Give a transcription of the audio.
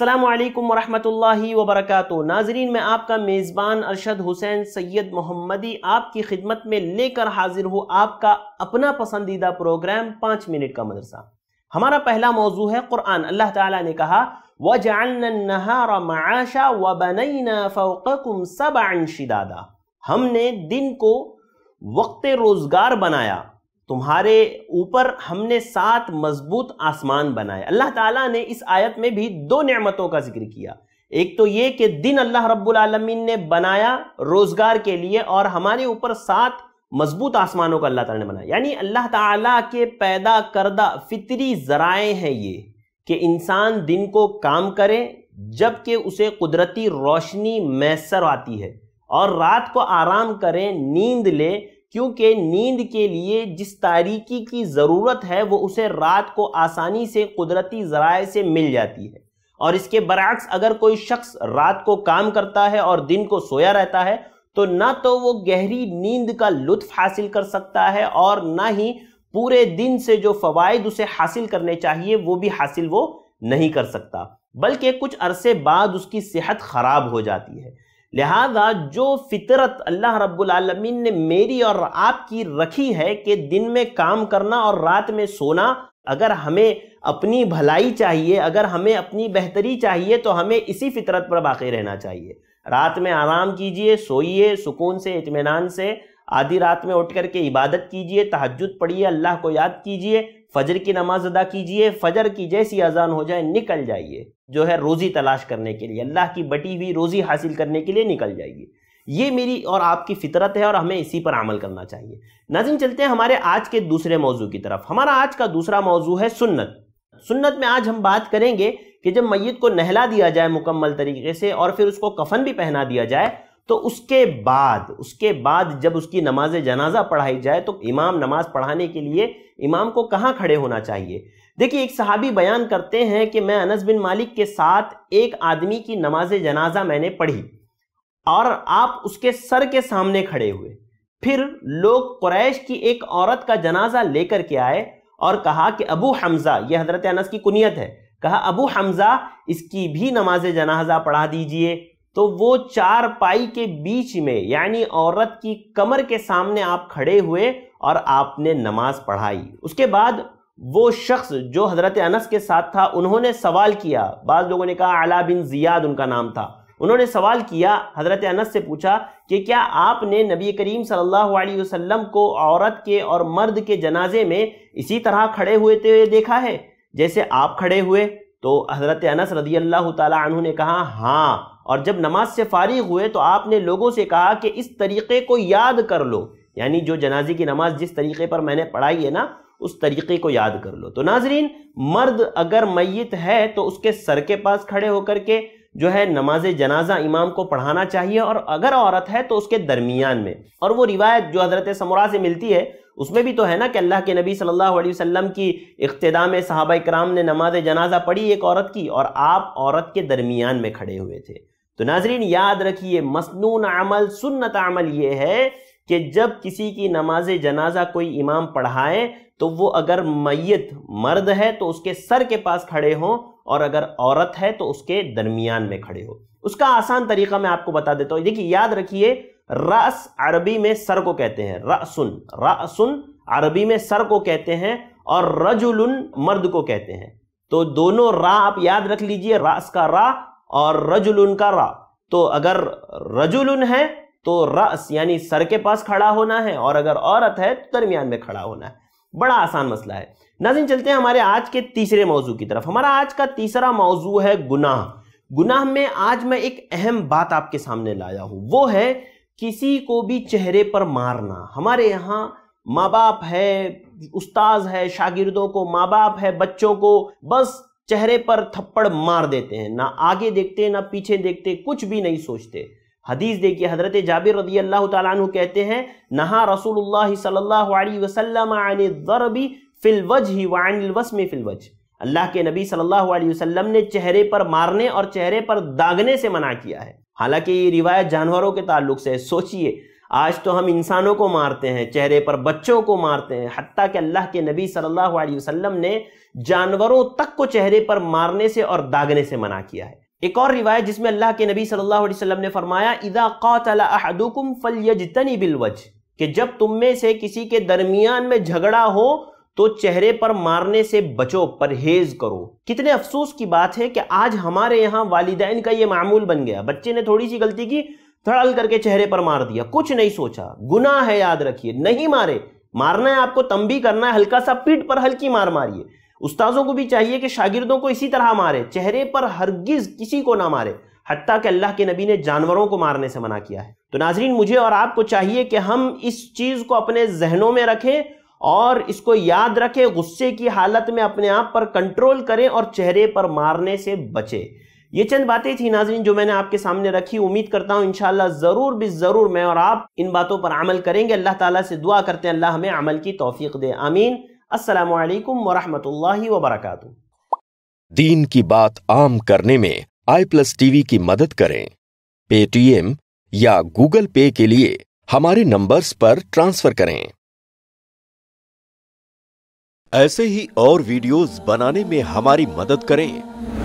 अस्सलाम वालेकुम व नाजरीन मैं आपका मेज़बान अरशद हुसैन सैयद मोहम्मदी आपकी खिदमत में लेकर हाजिर हूँ आपका अपना पसंदीदा प्रोग्राम पाँच मिनट का मदरसा हमारा पहला मौजू है कुरान अल्लाह ताला ने कहा वजानहारा माशा व बनना फ़ोकुम सब हमने दिन को वक्त रोज़गार बनाया तुम्हारे ऊपर हमने सात मजबूत आसमान बनाए अल्लाह ताला ने इस आयत में भी दो नेमतों का जिक्र किया एक तो ये कि दिन अल्लाह रब्बुल आलमीन ने बनाया रोजगार के लिए और हमारे ऊपर सात मजबूत आसमानों का अल्लाह ताला ने बनाया यानी अल्लाह ताला के पैदा करदा फितरी जराए हैं ये कि इंसान दिन को काम करे जबकि उसे कुदरती रोशनी मैसर आती है और रात को आराम करें नींद ले क्योंकि नींद के लिए जिस तारीकी की ज़रूरत है वो उसे रात को आसानी से कुदरती ज़राए से मिल जाती है और इसके बरक्स अगर कोई शख्स रात को काम करता है और दिन को सोया रहता है तो ना तो वो गहरी नींद का लुत्फ हासिल कर सकता है और ना ही पूरे दिन से जो फ़वाद उसे हासिल करने चाहिए वो भी हासिल वो नहीं कर सकता बल्कि कुछ अरसे बाद उसकी सेहत ख़राब हो जाती है लिहाजा जो फितरत अल्लाह रब्बुलमीन ने मेरी और आपकी रखी है कि दिन में काम करना और रात में सोना अगर हमें अपनी भलाई चाहिए अगर हमें अपनी बेहतरी चाहिए तो हमें इसी फितरत पर बाकी रहना चाहिए रात में आराम कीजिए सोइए सुकून से इतमान से आधी रात में उठ करके इबादत कीजिए तहजद पढ़िए अल्लाह को याद कीजिए फजर की नमाज अदा कीजिए फजर की जैसी अजान हो जाए निकल जाइए जो है रोज़ी तलाश करने के लिए अल्लाह की बटी हुई रोज़ी हासिल करने के लिए निकल जाइए ये मेरी और आपकी फितरत है और हमें इसी पर अमल करना चाहिए नाजिन चलते हैं हमारे आज के दूसरे मौजू की तरफ हमारा आज का दूसरा मौजू है सुन्नत सुन्नत में आज हम बात करेंगे कि जब मैत को नहला दिया जाए मुकम्मल तरीके से और फिर उसको कफन भी पहना दिया जाए तो उसके बाद उसके बाद जब उसकी नमाज जनाजा पढ़ाई जाए तो इमाम नमाज पढ़ाने के लिए इमाम को कहाँ खड़े होना चाहिए देखिए एक सहाबी बयान करते हैं कि मैं अनस बिन मालिक के साथ एक आदमी की नमाज जनाजा मैंने पढ़ी और आप उसके सर के सामने खड़े हुए फिर लोग क्रैश की एक औरत का जनाजा लेकर के आए और कहा कि अबू हमज़ा यह हजरत अनस की कुनियत है कहा अबू हमज़ा इसकी भी नमाज जनाजा पढ़ा दीजिए तो वो चार पाई के बीच में यानी औरत की कमर के सामने आप खड़े हुए और आपने नमाज पढ़ाई उसके बाद वो शख्स जो हजरत अनस के साथ था उन्होंने सवाल किया बाद लोगों ने कहा अला बिन जियाद उनका नाम था उन्होंने सवाल किया हजरत अनस से पूछा कि क्या आपने नबी करीम सल्लल्लाहु अलैहि वसल्लम को औरत के और मर्द के जनाजे में इसी तरह खड़े हुए थे देखा है जैसे आप खड़े हुए तो हजरत अनस रदी अल्लाह तु ने कहा हाँ और जब नमाज से फारिग हुए तो आपने लोगों से कहा कि इस तरीक़े को याद कर लो यानी जो जनाजे की नमाज जिस तरीक़े पर मैंने पढ़ाई है ना उस तरीक़े को याद कर लो तो नाजरीन मर्द अगर मैत है तो उसके सर के पास खड़े होकर के जो है नमाज जनाजा इमाम को पढ़ाना चाहिए और अगर औरत है तो उसके दरमियान में और वो रिवायत जो हज़रत समरा से मिलती है उसमें भी तो है ना कि अल्लाह के नबी सल्लल्लाहु अलैहि वसल्लम की इक्तदा में साहबा कराम ने नमाज जनाजा पढ़ी एक औरत की और आप औरत के दरमियान में खड़े हुए थे तो नाजरीन याद रखिए मसनून अमल सुन्नत अमल ये है कि जब किसी की नमाज जनाजा कोई इमाम पढ़ाए तो वो अगर मैत मर्द है तो उसके सर के पास खड़े हों और अगर औरत है तो उसके दरमियान में खड़े हो उसका आसान तरीका मैं आपको बता देता हूं देखिए याद रखिए रस अरबी में सर को कहते हैं रसुन रसुन अरबी में सर को कहते हैं और रजुल मर्द को कहते हैं तो दोनों रा आप याद रख लीजिए रास का रा और रजुल का रा तो अगर रजुल है तो रस यानी सर के पास खड़ा होना है और अगर औरत है तो दरमियान में खड़ा होना है बड़ा आसान मसला है नाजिन चलते हैं हमारे आज के तीसरे मौजू की तरफ हमारा आज का तीसरा मौजू है गुनाह गुनाह में आज मैं एक अहम बात आपके सामने लाया हूं वो है किसी को भी चेहरे पर मारना हमारे यहाँ माँ बाप है उस्ताज है शागिर्दों को माँ बाप है बच्चों को बस चेहरे पर थप्पड़ मार देते हैं ना आगे देखते ना पीछे देखते कुछ भी नहीं सोचते हदीस देखिए हजरत जाबिर रदी अल्लाह तु कहते हैं नहा रसूलुल्लाह सल्लल्लाहु अलैहि वसल्लम आने ज़रबी फिलवज ही वानिलवसम फिलवज अल्लाह के नबी सल्लल्लाहु अलैहि वसल्लम ने चेहरे पर मारने और चेहरे पर दागने से मना किया है हालांकि ये रिवायत जानवरों के ताल्लुक से है सोचिए आज तो हम इंसानों को मारते हैं चेहरे पर बच्चों को मारते हैं हती कि अल्लाह के नबी सल्लल्लाहु अलैहि वसल्लम ने जानवरों तक को चेहरे पर मारने से और दागने से मना किया है एक और रिवायत जिसमें अल्लाह के नबी सल्लल्लाहु अलैहि वसल्लम ने फरमाया इदा कौतलाकुम फलयजतनी बिलवज कि जब तुम में से किसी के दरमियान में झगड़ा हो तो चेहरे पर मारने से बचो परहेज करो कितने अफसोस की बात है कि आज हमारे यहाँ वालदेन का ये मामूल बन गया बच्चे ने थोड़ी सी गलती की धड़ल करके चेहरे पर मार दिया कुछ नहीं सोचा गुना है याद रखिए नहीं मारे मारना है आपको तंबी करना है हल्का सा पीठ पर हल्की मार मारिए उस्ताजों को भी चाहिए कि शागिर्दों को इसी तरह मारे चेहरे पर हरगिज किसी को ना मारे हती कि अल्लाह के नबी ने जानवरों को मारने से मना किया है तो नाजरीन मुझे और आपको चाहिए कि हम इस चीज़ को अपने जहनों में रखें और इसको याद रखें गुस्से की हालत में अपने आप पर कंट्रोल करें और चेहरे पर मारने से बचें ये चंद बातें थी नाजरीन जो मैंने आपके सामने रखी उम्मीद करता हूँ इनशाला ज़रूर भी ज़रूर मैं और आप इन बातों पर अमल करेंगे अल्लाह ताला से दुआ करते हैं अल्लाह हमें अमल की तोफीक दे आमीन असलकम वरहमल वबरक दीन की बात आम करने में आई प्लस टीवी की मदद करें पेटीएम या गूगल पे के लिए हमारे नंबर्स पर ट्रांसफर करें ऐसे ही और वीडियोस बनाने में हमारी मदद करें